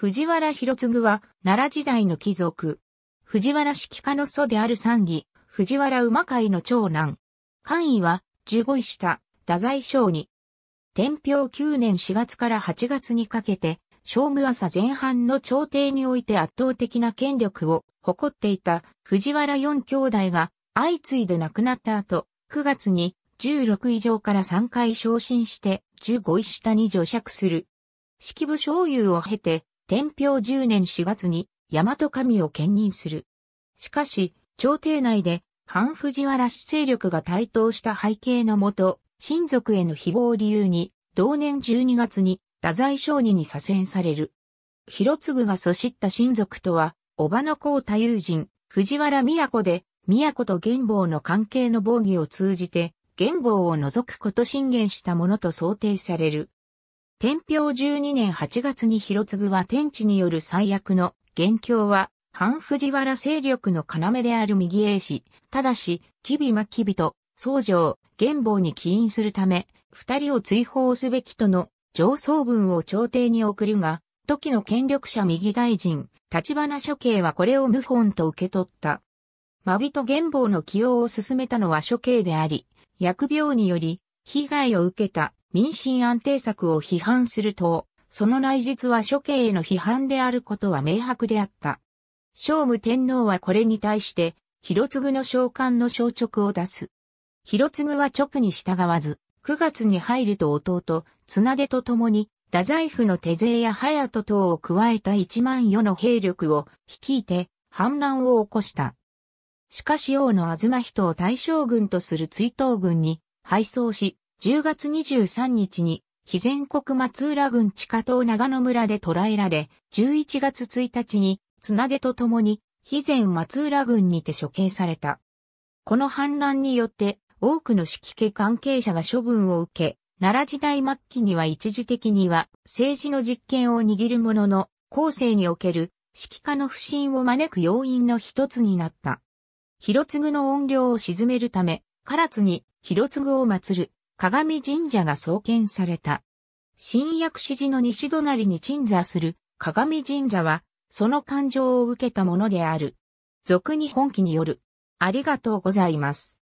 藤原広次は、奈良時代の貴族。藤原式家の祖である三義、藤原馬会の長男。官位は、十五位下、太宰省に。天平九年四月から八月にかけて、正午朝前半の朝廷において圧倒的な権力を誇っていた藤原四兄弟が相次いで亡くなった後、九月に十六以上から三回昇進して十五位下に除爵する。式部昇優を経て、天平10年4月に大和神を兼任する。しかし、朝廷内で反藤原氏勢力が台頭した背景のもと、親族への誹謗を理由に、同年12月に太宰商人に左遷される。広次がそしった親族とは、叔母の子太友人、藤原都で、都と玄房の関係の防御を通じて、玄房を除くこと進言したものと想定される。天平十二年八月に広継は天地による最悪の元凶は、反藤原勢力の要である右衛氏、ただし、吉備真備と、僧正、元房に起因するため、二人を追放すべきとの上層文を朝廷に送るが、時の権力者右大臣、立花処刑はこれを謀反と受け取った。真人元房の起用を進めたのは処刑であり、薬病により、被害を受けた民進安定策を批判すると、その内実は処刑への批判であることは明白であった。聖武天皇はこれに対して、広継の召喚の消直を出す。広継は直に従わず、9月に入ると弟、綱げと共に、太宰府の手勢や隼人等を加えた1万余の兵力を率いて反乱を起こした。しかし王の東人を大将軍とする追悼軍に敗走し、10月23日に、肥前国松浦郡地下島長野村で捕らえられ、11月1日に、つなげと共に、肥前松浦郡にて処刑された。この反乱によって、多くの指揮家関係者が処分を受け、奈良時代末期には一時的には政治の実権を握るものの、後世における指揮家の不信を招く要因の一つになった。広継の怨霊を鎮めるため、唐津に広継を祀る鏡神社が創建された。新薬師寺の西隣に鎮座する鏡神社は、その感情を受けたものである。俗に本気による。ありがとうございます。